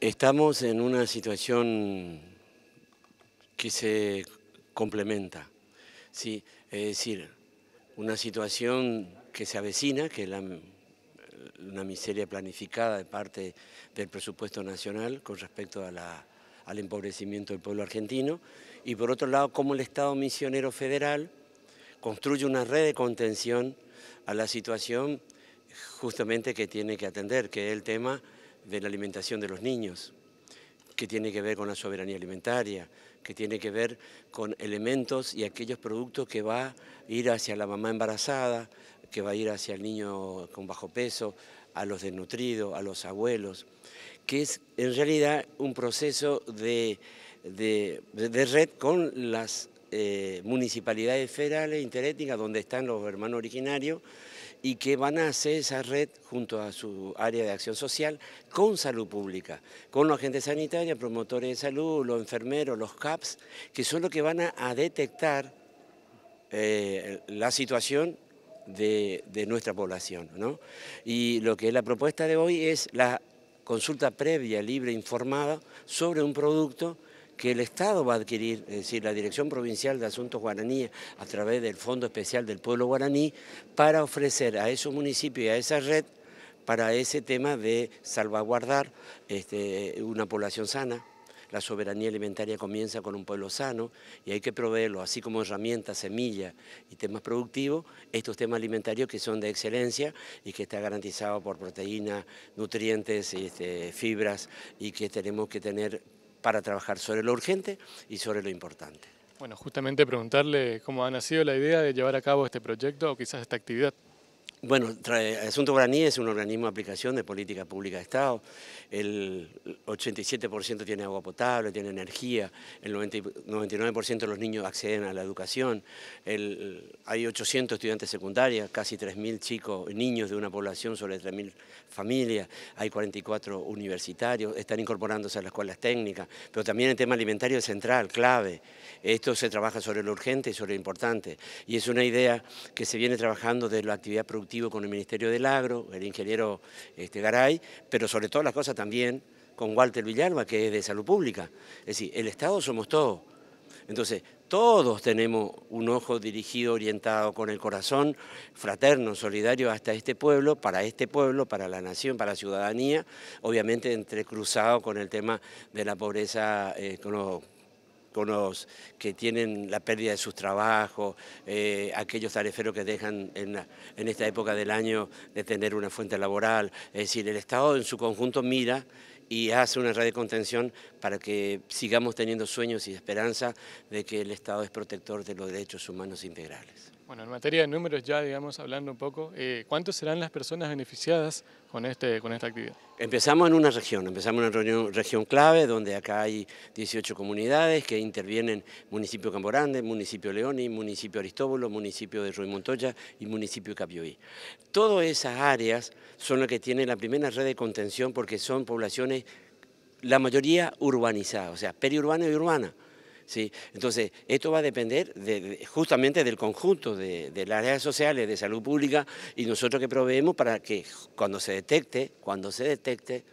Estamos en una situación que se complementa, ¿sí? es decir, una situación que se avecina, que es la, una miseria planificada de parte del presupuesto nacional con respecto al empobrecimiento del pueblo argentino, y por otro lado, cómo el Estado misionero federal construye una red de contención a la situación justamente que tiene que atender, que es el tema de la alimentación de los niños, que tiene que ver con la soberanía alimentaria, que tiene que ver con elementos y aquellos productos que va a ir hacia la mamá embarazada, que va a ir hacia el niño con bajo peso, a los desnutridos, a los abuelos, que es en realidad un proceso de, red con las eh, municipalidades federales, interétnicas, donde están los hermanos originarios, y que van a hacer esa red junto a su área de acción social con salud pública, con los agentes sanitarios, promotores de salud, los enfermeros, los CAPS, que son los que van a, detectar eh, la situación de, nuestra población. Y lo que es la propuesta de hoy es la consulta previa, libre, informada sobre un producto que el Estado va a adquirir, es decir, la Dirección Provincial de Asuntos Guaraníes a través del Fondo Especial del Pueblo Guaraní para ofrecer a esos municipios y a esa red para ese tema de salvaguardar este, una población sana, la soberanía alimentaria comienza con un pueblo sano y hay que proveerlo, así como herramientas, semillas y temas productivos, estos temas alimentarios que son de excelencia y que está garantizado por proteínas, nutrientes, este, fibras y que tenemos que tener para trabajar sobre lo urgente y sobre lo importante. Bueno, justamente preguntarle cómo ha nacido la idea de llevar a cabo este proyecto o quizás esta actividad. Bueno, Asunto Guaraní es un organismo de aplicación de política pública de Estado. El 87% tiene agua potable, tiene energía, el 99% de los niños acceden a la educación. hay 800 estudiantes secundarios, casi 3.000 chicos, niños de una población sobre 3.000 familias. Hay 44 universitarios, están incorporándose a las escuelas técnicas. Pero también el tema alimentario es central, clave. Esto se trabaja sobre lo urgente y sobre lo importante. Y es una idea que se viene trabajando desde la actividad productiva con el Ministerio del Agro, el ingeniero este, Garay, pero sobre todas las cosas también con Walter Villalba, que es de Salud Pública. Es decir, el Estado somos todos. Entonces, todos tenemos un ojo dirigido, orientado con el corazón fraterno, solidario hasta este pueblo, para este pueblo, para la nación, para la ciudadanía, obviamente entrecruzado con el tema de la pobreza eh, con los, con los que tienen la pérdida de sus trabajos, eh, aquellos tareferos que dejan en, en, esta época del año de tener una fuente laboral. Es decir, el Estado en su conjunto mira y hace una red de contención para que sigamos teniendo sueños y esperanza de que el Estado es protector de los derechos humanos integrales. Bueno, en materia de números ya, digamos, hablando un poco, eh, ¿cuántos serán las personas beneficiadas con, este, con esta actividad? Empezamos en una región, empezamos en una región clave, donde acá hay 18 comunidades que intervienen municipio Camborande, municipio Leoni, municipio Aristóbulo, municipio de Ruy Montoya y municipio Capioí. Todas esas áreas son las que tienen la primera red de contención porque son poblaciones, la mayoría urbanizadas, o sea, periurbana y urbana. Entonces, esto va a depender justamente del conjunto de, las áreas sociales de salud pública y nosotros que proveemos para que cuando se detecte, cuando se detecte,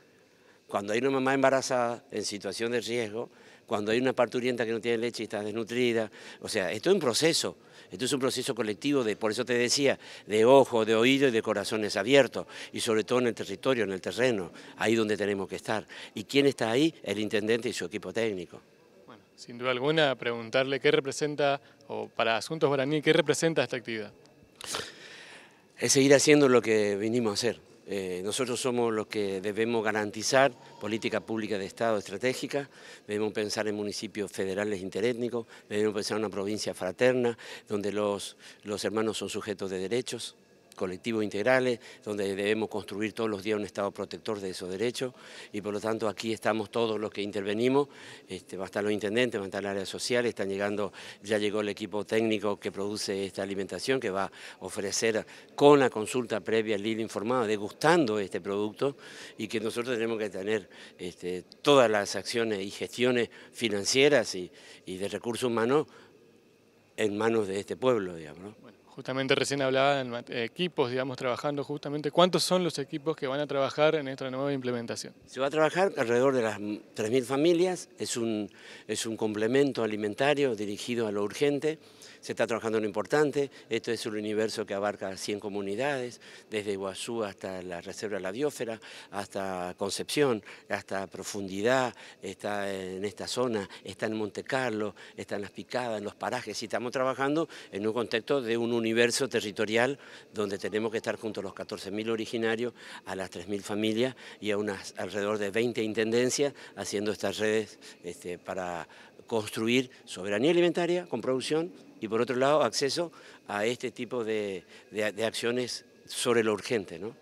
cuando hay una mamá embarazada en situación de riesgo, cuando hay una parturienta que no tiene leche y está desnutrida, o sea, esto es un proceso, esto es un proceso colectivo, de, por eso te decía, de ojo, de oído y de corazones abiertos, y sobre todo en el territorio, en el terreno, ahí donde tenemos que estar. ¿Y quién está ahí? El intendente y su equipo técnico sin duda alguna, preguntarle qué representa, o para Asuntos Guaraní, qué representa esta actividad. Es seguir haciendo lo que vinimos a hacer. Eh, nosotros somos los que debemos garantizar política pública de Estado estratégica, debemos pensar en municipios federales interétnicos, debemos pensar en una provincia fraterna donde los hermanos son sujetos de derechos, colectivos integrales, donde debemos construir todos los días un Estado protector de esos derechos y por lo tanto aquí estamos todos los que intervenimos, este, va a estar los intendentes, va a estar el área social, están llegando, ya llegó el equipo técnico que produce esta alimentación que va a ofrecer con la consulta previa, libre informado, degustando este producto y que nosotros tenemos que tener este, todas las acciones y gestiones financieras y, de recursos humanos en manos de este pueblo, digamos. Justamente recién hablaba de equipos, digamos, trabajando justamente. ¿Cuántos son los equipos que van a trabajar en esta nueva implementación? Se va a trabajar alrededor de las 3.000 mm, familias. Es un, es un complemento alimentario dirigido a lo urgente. Se está trabajando en lo importante. Esto es un universo que abarca 100 comunidades, desde Iguazú hasta la Reserva de la Biosfera, hasta Concepción, hasta Profundidad, está en esta zona, está en Monte Carlo, está en Las Picadas, en los parajes. Y estamos trabajando en un contexto de un universo universo territorial donde tenemos que estar junto a los 14.000 originarios, a las 3.000 familias y a unas alrededor de 20 intendencias haciendo estas redes este, para construir soberanía alimentaria con producción y por otro lado acceso a este tipo de, de acciones sobre lo urgente. ¿no?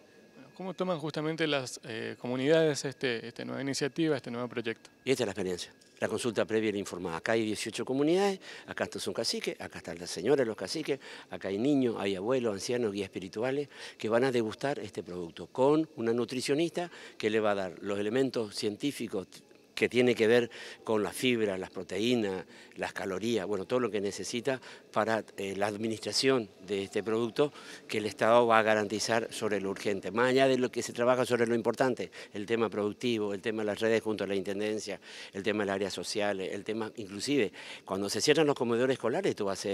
¿Cómo toman justamente las eh, comunidades este, esta nueva iniciativa, este nuevo proyecto? Y esta es la experiencia. La consulta previa y informada. Acá hay 18 comunidades, acá estos son caciques, acá están las señoras, los caciques, acá hay niños, hay abuelos, ancianos, guías espirituales que van a degustar este producto con una nutricionista que le va a dar los elementos científicos, que tiene que ver con las fibras, las proteínas, las calorías, bueno, todo lo que necesita para eh, la administración de este producto que el Estado va a garantizar sobre lo urgente, más allá de lo que se trabaja sobre lo importante, el tema productivo, el tema de las redes junto a la Intendencia, el tema de del área sociales, el tema, inclusive, cuando se cierran los comedores escolares, tú vas a...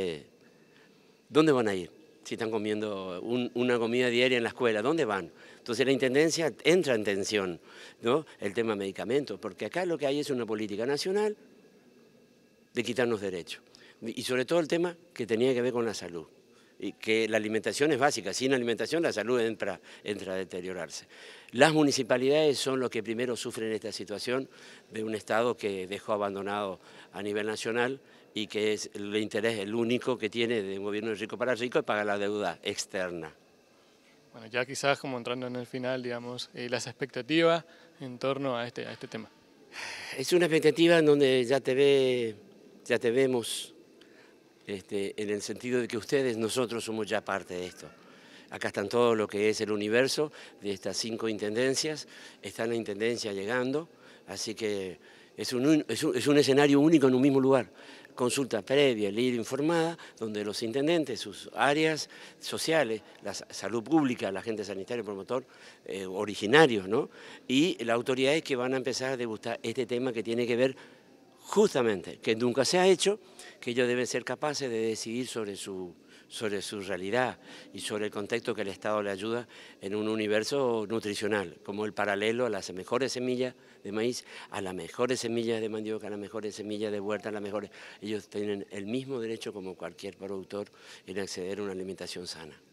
¿Dónde van a ir? si están comiendo una comida diaria en la escuela, ¿dónde van? Entonces la Intendencia entra en tensión, ¿no? El tema medicamentos, porque acá lo que hay es una política nacional de quitarnos derechos. Y sobre todo el tema que tenía que ver con la salud, y que la alimentación es básica, sin alimentación la salud entra, entra a deteriorarse. Las municipalidades son los que primero sufren esta situación de un Estado que dejó abandonado a nivel nacional y que es el interés, el único que tiene de un gobierno rico para rico, es pagar la deuda externa. Bueno, ya quizás como entrando en el final, digamos, eh, las expectativas en torno a este, este tema. Es una expectativa en donde ya te, ve, ya te vemos, este, en el sentido de que ustedes, nosotros somos ya parte de esto. Acá están todo lo que es el universo de estas cinco intendencias, están la intendencia llegando, así que es un, es un, es un escenario único en un mismo lugar consulta previa, leída informada, donde los intendentes, sus áreas sociales, la salud pública, la gente sanitaria, promotor, eh, originarios, ¿no? Y las autoridades que van a empezar a degustar este tema que tiene que ver justamente, que nunca se ha hecho, que ellos deben ser capaces de decidir sobre su sobre su realidad y sobre el contexto que el Estado le ayuda en un universo nutricional, como el paralelo a las mejores semillas de maíz, a las mejores semillas de mandioca, a las mejores semillas de huerta, a las mejores... Ellos tienen el mismo derecho como cualquier productor en acceder a una alimentación sana.